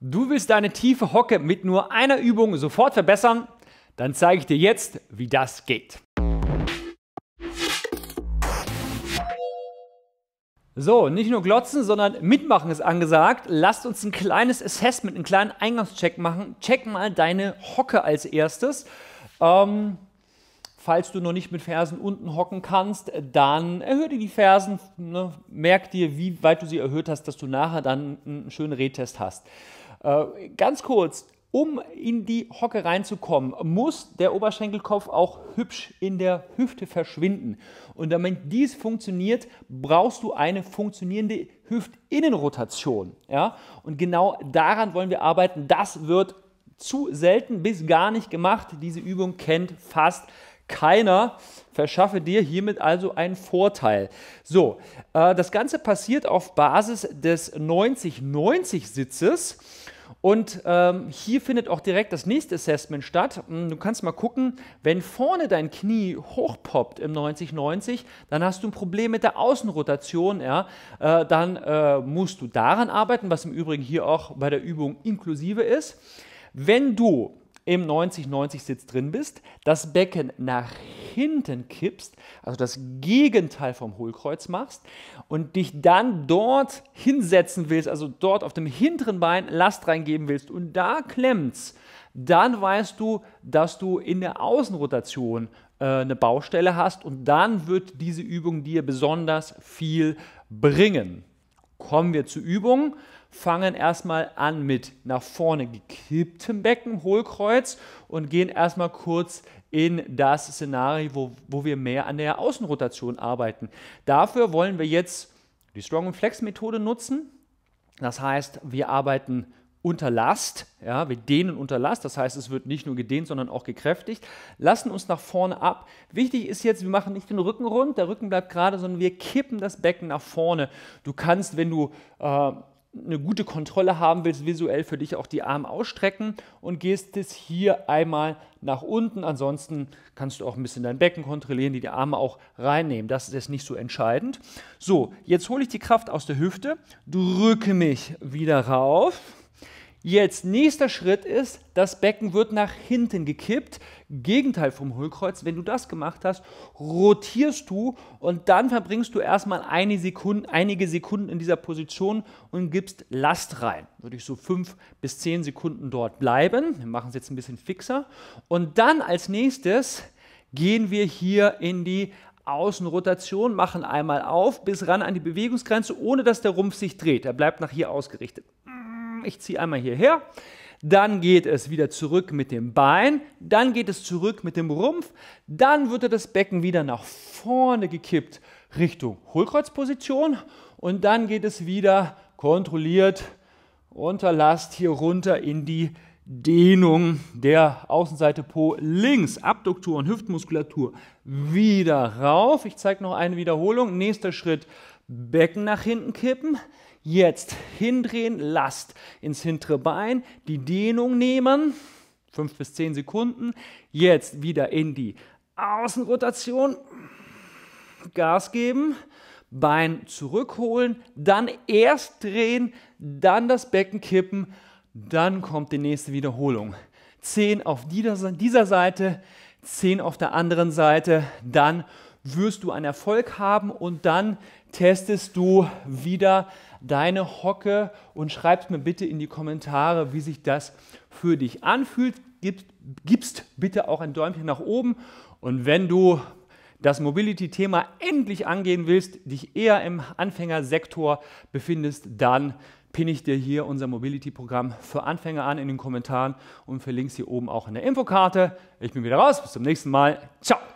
Du willst deine tiefe Hocke mit nur einer Übung sofort verbessern? Dann zeige ich dir jetzt, wie das geht. So, nicht nur glotzen, sondern mitmachen ist angesagt. Lasst uns ein kleines Assessment, einen kleinen Eingangscheck machen. Check mal deine Hocke als erstes. Ähm, falls du noch nicht mit Fersen unten hocken kannst, dann erhöhe dir die Fersen. Ne? Merk dir, wie weit du sie erhöht hast, dass du nachher dann einen schönen Rehtest hast. Äh, ganz kurz, um in die Hocke reinzukommen, muss der Oberschenkelkopf auch hübsch in der Hüfte verschwinden. Und damit dies funktioniert, brauchst du eine funktionierende Hüftinnenrotation. Ja? Und genau daran wollen wir arbeiten. Das wird zu selten bis gar nicht gemacht. Diese Übung kennt fast keiner. Verschaffe dir hiermit also einen Vorteil. So, äh, das Ganze passiert auf Basis des 90-90-Sitzes. Und ähm, hier findet auch direkt das nächste Assessment statt. Hm, du kannst mal gucken, wenn vorne dein Knie hochpoppt im 90-90, dann hast du ein Problem mit der Außenrotation. Ja? Äh, dann äh, musst du daran arbeiten, was im Übrigen hier auch bei der Übung inklusive ist. Wenn du im 90-90-Sitz drin bist, das Becken nach hinten kippst, also das Gegenteil vom Hohlkreuz machst und dich dann dort hinsetzen willst, also dort auf dem hinteren Bein Last reingeben willst und da klemmt's, dann weißt du, dass du in der Außenrotation äh, eine Baustelle hast und dann wird diese Übung dir besonders viel bringen. Kommen wir zur Übung fangen erstmal an mit nach vorne gekipptem Becken, Hohlkreuz und gehen erstmal kurz in das Szenario, wo, wo wir mehr an der Außenrotation arbeiten. Dafür wollen wir jetzt die Strong and Flex Methode nutzen. Das heißt, wir arbeiten unter Last, ja, wir dehnen unter Last, das heißt, es wird nicht nur gedehnt, sondern auch gekräftigt, lassen uns nach vorne ab. Wichtig ist jetzt, wir machen nicht den Rücken rund, der Rücken bleibt gerade, sondern wir kippen das Becken nach vorne. Du kannst, wenn du äh, eine gute Kontrolle haben willst, visuell für dich auch die Arme ausstrecken und gehst es hier einmal nach unten. Ansonsten kannst du auch ein bisschen dein Becken kontrollieren, die, die Arme auch reinnehmen. Das ist jetzt nicht so entscheidend. So, jetzt hole ich die Kraft aus der Hüfte, drücke mich wieder rauf Jetzt nächster Schritt ist, das Becken wird nach hinten gekippt. Gegenteil vom Hohlkreuz, wenn du das gemacht hast, rotierst du und dann verbringst du erstmal eine Sekunde, einige Sekunden in dieser Position und gibst Last rein. Würde ich so fünf bis zehn Sekunden dort bleiben. Wir machen es jetzt ein bisschen fixer. Und dann als nächstes gehen wir hier in die Außenrotation, machen einmal auf bis ran an die Bewegungsgrenze, ohne dass der Rumpf sich dreht. Er bleibt nach hier ausgerichtet ich ziehe einmal hierher, dann geht es wieder zurück mit dem Bein, dann geht es zurück mit dem Rumpf, dann wird das Becken wieder nach vorne gekippt Richtung Hohlkreuzposition und dann geht es wieder kontrolliert unter Last hier runter in die Dehnung der Außenseite Po links, Abduktur und Hüftmuskulatur wieder rauf. Ich zeige noch eine Wiederholung. Nächster Schritt Becken nach hinten kippen. Jetzt hindrehen, Last ins hintere Bein, die Dehnung nehmen, fünf bis zehn Sekunden. Jetzt wieder in die Außenrotation, Gas geben, Bein zurückholen, dann erst drehen, dann das Becken kippen, dann kommt die nächste Wiederholung. Zehn auf dieser Seite, zehn auf der anderen Seite, dann wirst du einen Erfolg haben und dann testest du wieder deine Hocke und schreibst mir bitte in die Kommentare, wie sich das für dich anfühlt. Gib, gibst bitte auch ein Däumchen nach oben und wenn du das Mobility-Thema endlich angehen willst, dich eher im Anfängersektor befindest, dann pinne ich dir hier unser Mobility-Programm für Anfänger an in den Kommentaren und verlinke es hier oben auch in der Infokarte. Ich bin wieder raus, bis zum nächsten Mal. Ciao!